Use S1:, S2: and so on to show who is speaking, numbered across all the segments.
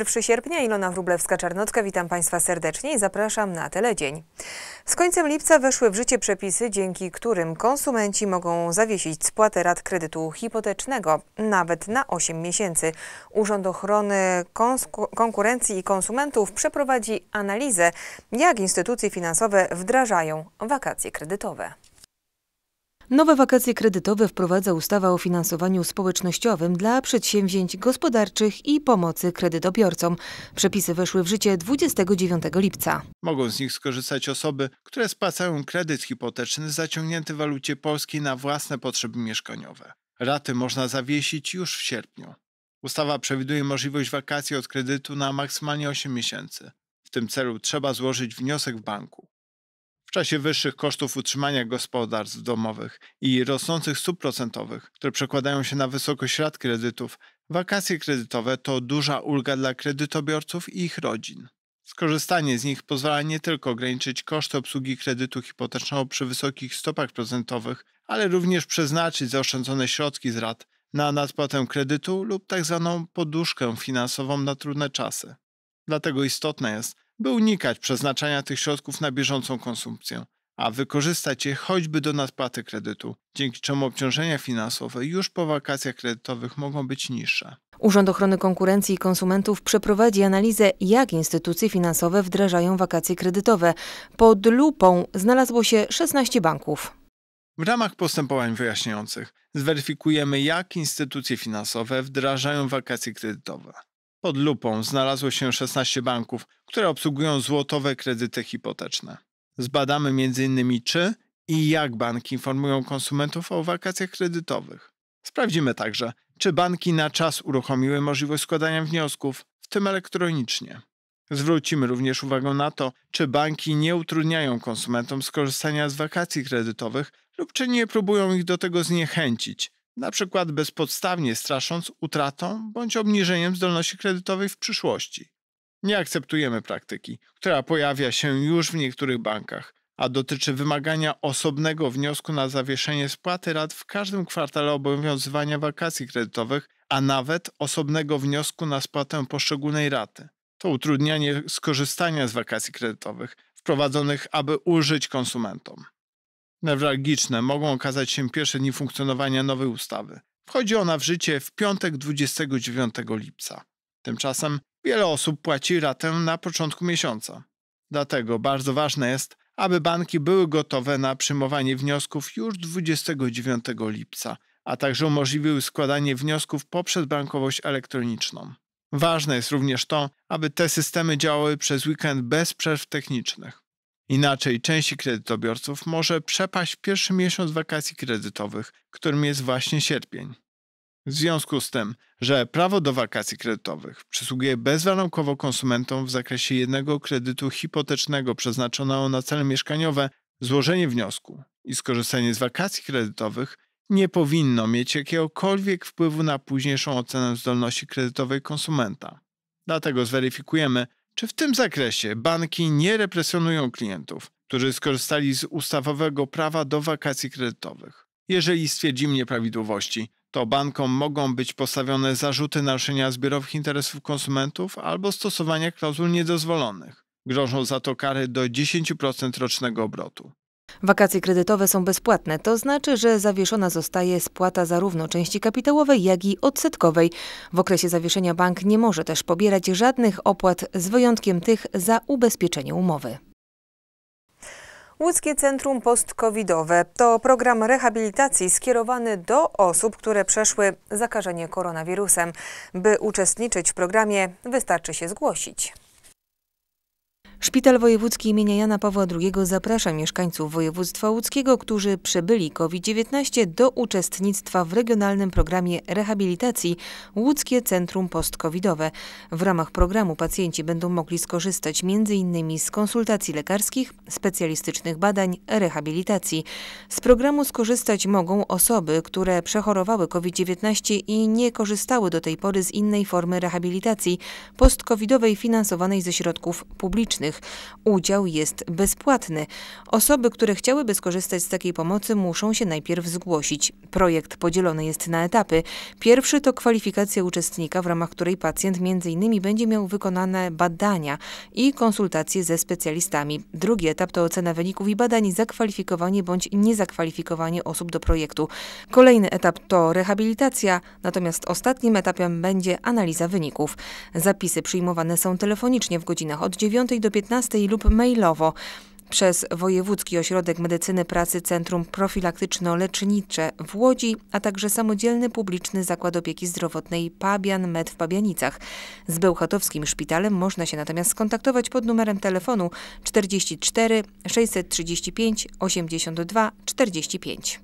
S1: 1 sierpnia Ilona Wrublewska-Czarnocka, witam Państwa serdecznie i zapraszam na Teledzień. Z końcem lipca weszły w życie przepisy, dzięki którym konsumenci mogą zawiesić spłatę rat kredytu hipotecznego nawet na 8 miesięcy. Urząd Ochrony Konkurencji i Konsumentów przeprowadzi analizę, jak instytucje finansowe wdrażają wakacje kredytowe. Nowe wakacje kredytowe wprowadza ustawa o finansowaniu społecznościowym dla przedsięwzięć gospodarczych i pomocy kredytobiorcom. Przepisy weszły w życie 29 lipca.
S2: Mogą z nich skorzystać osoby, które spłacają kredyt hipoteczny zaciągnięty w walucie polskiej na własne potrzeby mieszkaniowe. Raty można zawiesić już w sierpniu. Ustawa przewiduje możliwość wakacji od kredytu na maksymalnie 8 miesięcy. W tym celu trzeba złożyć wniosek w banku czasie wyższych kosztów utrzymania gospodarstw domowych i rosnących stóp procentowych, które przekładają się na wysokość rat kredytów, wakacje kredytowe to duża ulga dla kredytobiorców i ich rodzin. Skorzystanie z nich pozwala nie tylko ograniczyć koszty obsługi kredytu hipotecznego przy wysokich stopach procentowych, ale również przeznaczyć zaoszczędzone środki z rat na nadpłatę kredytu lub tzw. Tak poduszkę finansową na trudne czasy. Dlatego istotne jest, by unikać przeznaczania tych środków na bieżącą konsumpcję, a wykorzystać je choćby do nadpłaty kredytu, dzięki czemu obciążenia finansowe już po wakacjach kredytowych mogą być niższe.
S1: Urząd Ochrony Konkurencji i Konsumentów przeprowadzi analizę, jak instytucje finansowe wdrażają wakacje kredytowe. Pod lupą znalazło się 16 banków.
S2: W ramach postępowań wyjaśniających zweryfikujemy, jak instytucje finansowe wdrażają wakacje kredytowe. Pod lupą znalazło się 16 banków, które obsługują złotowe kredyty hipoteczne. Zbadamy m.in. czy i jak banki informują konsumentów o wakacjach kredytowych. Sprawdzimy także, czy banki na czas uruchomiły możliwość składania wniosków, w tym elektronicznie. Zwrócimy również uwagę na to, czy banki nie utrudniają konsumentom skorzystania z wakacji kredytowych lub czy nie próbują ich do tego zniechęcić, na przykład bezpodstawnie strasząc utratą bądź obniżeniem zdolności kredytowej w przyszłości. Nie akceptujemy praktyki, która pojawia się już w niektórych bankach, a dotyczy wymagania osobnego wniosku na zawieszenie spłaty rat w każdym kwartale obowiązywania wakacji kredytowych, a nawet osobnego wniosku na spłatę poszczególnej raty. To utrudnianie skorzystania z wakacji kredytowych wprowadzonych, aby ulżyć konsumentom newralgiczne mogą okazać się pierwsze dni funkcjonowania nowej ustawy. Wchodzi ona w życie w piątek 29 lipca. Tymczasem wiele osób płaci ratę na początku miesiąca. Dlatego bardzo ważne jest, aby banki były gotowe na przyjmowanie wniosków już 29 lipca, a także umożliwiły składanie wniosków poprzez bankowość elektroniczną. Ważne jest również to, aby te systemy działały przez weekend bez przerw technicznych. Inaczej części kredytobiorców może przepaść pierwszy miesiąc wakacji kredytowych, którym jest właśnie sierpień. W związku z tym, że prawo do wakacji kredytowych przysługuje bezwarunkowo konsumentom w zakresie jednego kredytu hipotecznego przeznaczonego na cele mieszkaniowe, złożenie wniosku i skorzystanie z wakacji kredytowych nie powinno mieć jakiegokolwiek wpływu na późniejszą ocenę zdolności kredytowej konsumenta. Dlatego zweryfikujemy, czy w tym zakresie banki nie represjonują klientów, którzy skorzystali z ustawowego prawa do wakacji kredytowych? Jeżeli stwierdzimy nieprawidłowości, to bankom mogą być postawione zarzuty naruszenia zbiorowych interesów konsumentów albo stosowania klauzul niedozwolonych. Grożą za to kary do 10% rocznego obrotu.
S1: Wakacje kredytowe są bezpłatne, to znaczy, że zawieszona zostaje spłata zarówno części kapitałowej, jak i odsetkowej. W okresie zawieszenia bank nie może też pobierać żadnych opłat, z wyjątkiem tych za ubezpieczenie umowy. Łódzkie Centrum Postcovidowe to program rehabilitacji skierowany do osób, które przeszły zakażenie koronawirusem. By uczestniczyć w programie wystarczy się zgłosić. Szpital Wojewódzki im. Jana Pawła II zaprasza mieszkańców województwa łódzkiego, którzy przebyli COVID-19 do uczestnictwa w regionalnym programie rehabilitacji Łódzkie Centrum Postcovidowe. W ramach programu pacjenci będą mogli skorzystać m.in. z konsultacji lekarskich, specjalistycznych badań, rehabilitacji. Z programu skorzystać mogą osoby, które przechorowały COVID-19 i nie korzystały do tej pory z innej formy rehabilitacji postcovidowej finansowanej ze środków publicznych publicznych. Udział jest bezpłatny. Osoby, które chciałyby skorzystać z takiej pomocy, muszą się najpierw zgłosić. Projekt podzielony jest na etapy. Pierwszy to kwalifikacja uczestnika, w ramach której pacjent m.in. będzie miał wykonane badania i konsultacje ze specjalistami. Drugi etap to ocena wyników i badań, zakwalifikowanie bądź niezakwalifikowanie osób do projektu. Kolejny etap to rehabilitacja, natomiast ostatnim etapem będzie analiza wyników. Zapisy przyjmowane są telefonicznie w godzinach od 9 do 15 lub mailowo przez Wojewódzki Ośrodek Medycyny Pracy Centrum Profilaktyczno-Lecznicze w Łodzi, a także samodzielny publiczny zakład opieki zdrowotnej Pabian Med w Pabianicach. Z Bełchatowskim Szpitalem można się natomiast skontaktować pod numerem telefonu 44 635 82 45.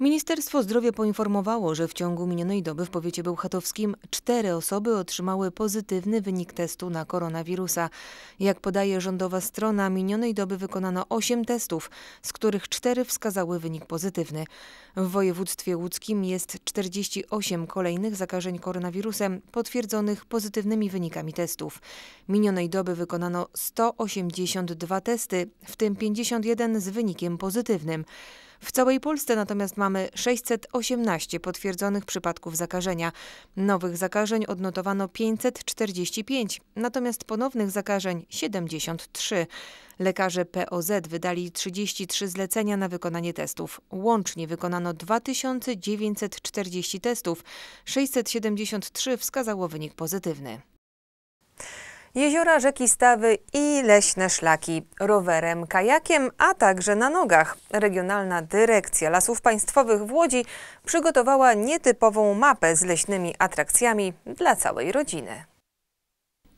S1: Ministerstwo Zdrowia poinformowało, że w ciągu minionej doby w powiecie bełchatowskim cztery osoby otrzymały pozytywny wynik testu na koronawirusa. Jak podaje rządowa strona, minionej doby wykonano osiem testów, z których cztery wskazały wynik pozytywny. W województwie łódzkim jest 48 kolejnych zakażeń koronawirusem potwierdzonych pozytywnymi wynikami testów. Minionej doby wykonano 182 testy, w tym 51 z wynikiem pozytywnym. W całej Polsce natomiast mamy 618 potwierdzonych przypadków zakażenia. Nowych zakażeń odnotowano 545, natomiast ponownych zakażeń 73. Lekarze POZ wydali 33 zlecenia na wykonanie testów. Łącznie wykonano 2940 testów. 673 wskazało wynik pozytywny jeziora, rzeki, stawy i leśne szlaki rowerem, kajakiem, a także na nogach. Regionalna Dyrekcja Lasów Państwowych w Łodzi przygotowała nietypową mapę z leśnymi atrakcjami dla całej rodziny.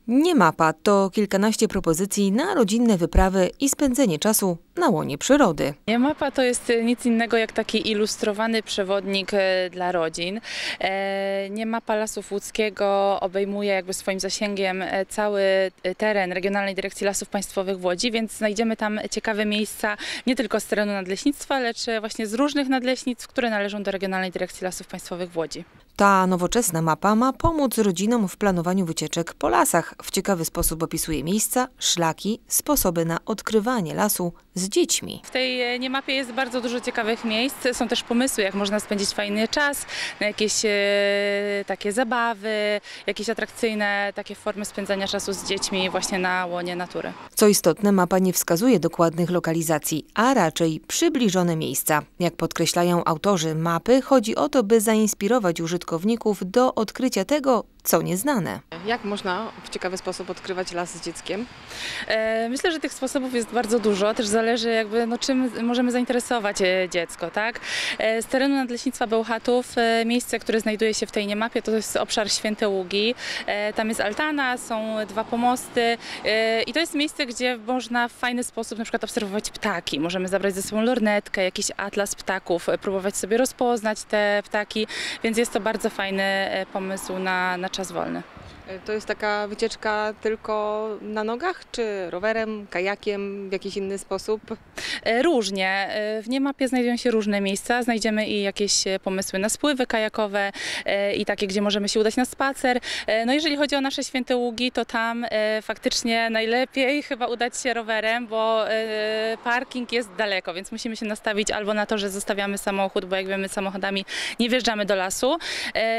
S1: Nie mapa to kilkanaście propozycji na rodzinne wyprawy i spędzenie czasu na łonie przyrody.
S3: Nie mapa to jest e, nic innego jak taki ilustrowany przewodnik e, dla rodzin. E, nie mapa Lasów Łódzkiego obejmuje jakby swoim zasięgiem cały teren Regionalnej Dyrekcji Lasów Państwowych w Łodzi, więc znajdziemy tam ciekawe miejsca nie tylko z terenu nadleśnictwa, lecz właśnie z różnych nadleśnictw, które należą do Regionalnej Dyrekcji Lasów Państwowych w Łodzi.
S1: Ta nowoczesna mapa ma pomóc rodzinom w planowaniu wycieczek po lasach. W ciekawy sposób opisuje miejsca, szlaki, sposoby na odkrywanie lasu z dziećmi. W
S3: tej e, niemapie jest bardzo dużo ciekawych miejsc. Są też pomysły, jak można spędzić fajny czas, na jakieś e, takie zabawy, jakieś atrakcyjne takie formy spędzania czasu z dziećmi właśnie na łonie natury.
S1: Co istotne, mapa nie wskazuje dokładnych lokalizacji, a raczej przybliżone miejsca. Jak podkreślają autorzy mapy, chodzi o to, by zainspirować użytkowników użytkowników do odkrycia tego, co nieznane.
S3: Jak można w ciekawy sposób odkrywać las z dzieckiem? E, myślę, że tych sposobów jest bardzo dużo. Też zależy jakby, no, czym możemy zainteresować e, dziecko. Tak? E, z terenu Nadleśnictwa Bełchatów miejsce, które znajduje się w tej niemapie to jest obszar Święte Ługi. Tam jest altana, są dwa pomosty i to jest miejsce, gdzie można w fajny sposób na przykład obserwować ptaki. Możemy zabrać ze sobą lornetkę, jakiś atlas ptaków, próbować sobie rozpoznać te ptaki, więc jest to bardzo fajny pomysł na, na na czas wolny.
S1: To jest taka wycieczka tylko na nogach, czy rowerem, kajakiem, w jakiś inny sposób?
S3: E, różnie. E, w Niemapie znajdują się różne miejsca. Znajdziemy i jakieś e, pomysły na spływy kajakowe i takie, gdzie możemy się udać na spacer. No jeżeli chodzi o nasze Święte Ługi, to tam faktycznie najlepiej chyba udać się rowerem, bo parking jest daleko, więc musimy się nastawić albo na to, że zostawiamy samochód, bo jak wiemy samochodami nie wjeżdżamy do lasu,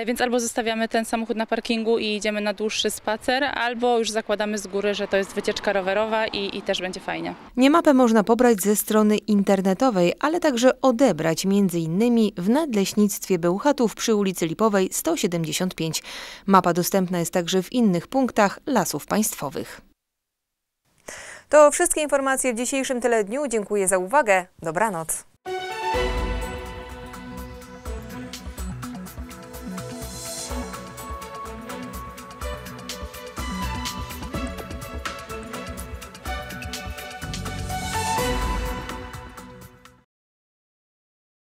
S3: więc albo zostawiamy ten samochód na parkingu i idziemy na dłuższy spacer, albo już zakładamy z góry, że to jest wycieczka rowerowa i, i też będzie fajnie.
S1: Nie mapę można pobrać ze strony internetowej, ale także odebrać między innymi w Nadleśnictwie Bełchatów przy ulicy Lipowej 175. Mapa dostępna jest także w innych punktach lasów państwowych. To wszystkie informacje w dzisiejszym tyle dniu. Dziękuję za uwagę. Dobranoc.